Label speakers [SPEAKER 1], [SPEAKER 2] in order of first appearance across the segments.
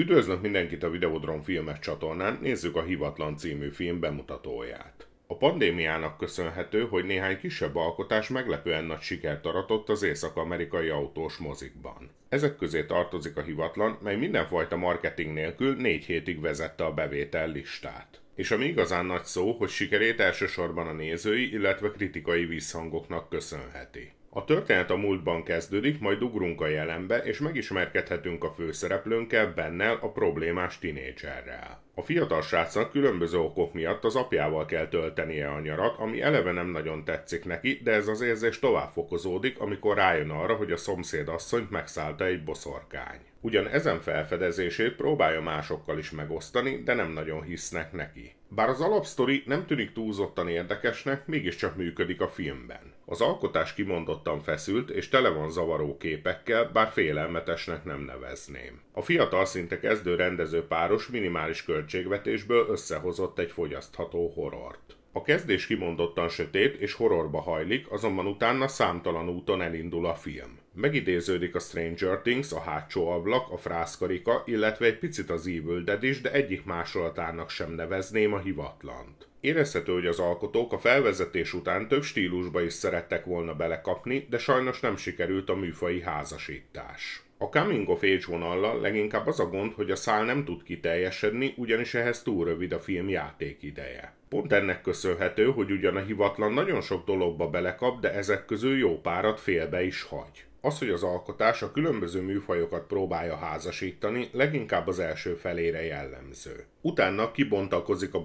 [SPEAKER 1] Üdvözlök mindenkit a Videodrom filmes csatornán, nézzük a Hivatlan című film bemutatóját. A pandémiának köszönhető, hogy néhány kisebb alkotás meglepően nagy sikert aratott az észak-amerikai autós mozikban. Ezek közé tartozik a hivatlan, mely mindenfajta marketing nélkül négy hétig vezette a bevétel listát. És ami igazán nagy szó, hogy sikerét elsősorban a nézői, illetve kritikai visszhangoknak köszönheti. A történet a múltban kezdődik, majd ugrunk a jelenbe, és megismerkedhetünk a főszereplőnkkel, bennel a problémás tinédzserrel. A fiatal srácnak különböző okok miatt az apjával kell töltenie a nyarat, ami eleve nem nagyon tetszik neki, de ez az érzés tovább fokozódik, amikor rájön arra, hogy a szomszéd asszonyt megszállta egy boszorkány. Ugyan ezen felfedezését próbálja másokkal is megosztani, de nem nagyon hisznek neki. Bár az alapsztori nem tűnik túlzottan érdekesnek, mégiscsak működik a filmben. Az alkotás kimondottan feszült és tele van zavaró képekkel, bár félelmetesnek nem nevezném. A fiatal szinte kezdő rendező páros minimális költségvetésből összehozott egy fogyasztható horort. A kezdés kimondottan sötét és horrorba hajlik, azonban utána számtalan úton elindul a film. Megidéződik a Stranger Things, a hátsó ablak, a frászkarika, illetve egy picit az Evil Dead is, de egyik másolatának sem nevezném a hivatlant. Érezhető, hogy az alkotók a felvezetés után több stílusba is szerettek volna belekapni, de sajnos nem sikerült a műfai házasítás. A coming of age vonallal leginkább az a gond, hogy a szál nem tud kiteljesedni, ugyanis ehhez túl rövid a film játék ideje. Pont ennek köszönhető, hogy ugyan a hivatlan nagyon sok dologba belekap, de ezek közül jó párat félbe is hagy az, hogy az alkotás a különböző műfajokat próbálja házasítani, leginkább az első felére jellemző. Utána kibontakozik a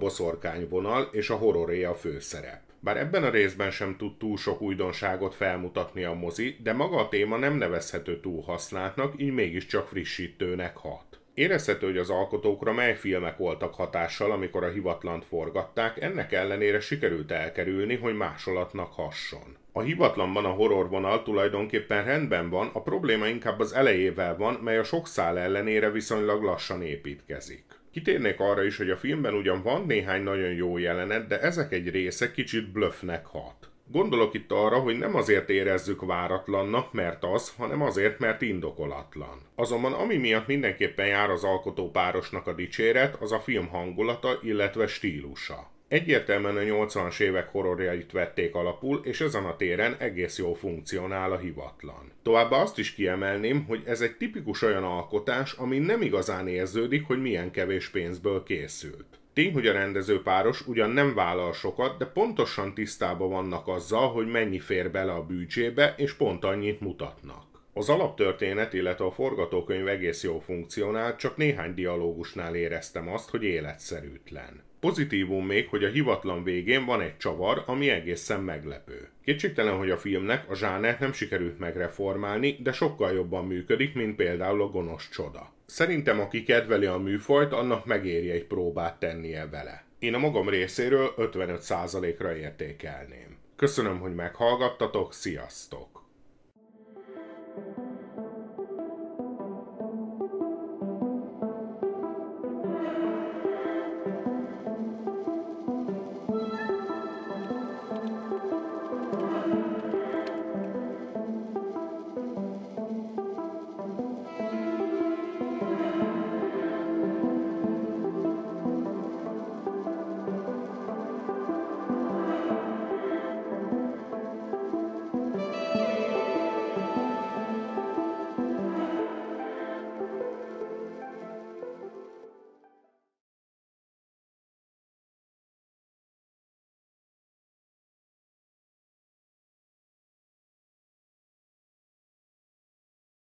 [SPEAKER 1] vonal és a horroré a főszerep. Bár ebben a részben sem tud túl sok újdonságot felmutatni a mozi, de maga a téma nem nevezhető túl használtnak, így mégiscsak frissítőnek hat. Érezhető, hogy az alkotókra mely filmek voltak hatással, amikor a hivatlant forgatták, ennek ellenére sikerült elkerülni, hogy másolatnak hasson. A hivatlanban a horror vonal tulajdonképpen rendben van, a probléma inkább az elejével van, mely a sok szál ellenére viszonylag lassan építkezik. Kitérnék arra is, hogy a filmben ugyan van néhány nagyon jó jelenet, de ezek egy része kicsit blöffnek hat. Gondolok itt arra, hogy nem azért érezzük váratlannak, mert az, hanem azért, mert indokolatlan. Azonban ami miatt mindenképpen jár az alkotópárosnak a dicséret, az a film hangulata, illetve stílusa. Egyértelműen a 80-as évek horrorjait vették alapul, és ezen a téren egész jól funkcionál a hivatlan. Továbbá azt is kiemelném, hogy ez egy tipikus olyan alkotás, ami nem igazán érződik, hogy milyen kevés pénzből készült. Tény, hogy a rendező páros ugyan nem vállal sokat, de pontosan tisztában vannak azzal, hogy mennyi fér bele a bűcsébe, és pont annyit mutatnak. Az alaptörténet, illetve a forgatókönyv egész jól funkcionál, csak néhány dialógusnál éreztem azt, hogy életszerűtlen. Pozitívum még, hogy a hivatlan végén van egy csavar, ami egészen meglepő. Kétségtelen, hogy a filmnek a zsánert nem sikerült megreformálni, de sokkal jobban működik, mint például a gonosz csoda. Szerintem, aki kedveli a műfajt, annak megéri egy próbát tennie vele. Én a magam részéről 55%-ra értékelném. Köszönöm, hogy meghallgattatok, sziasztok!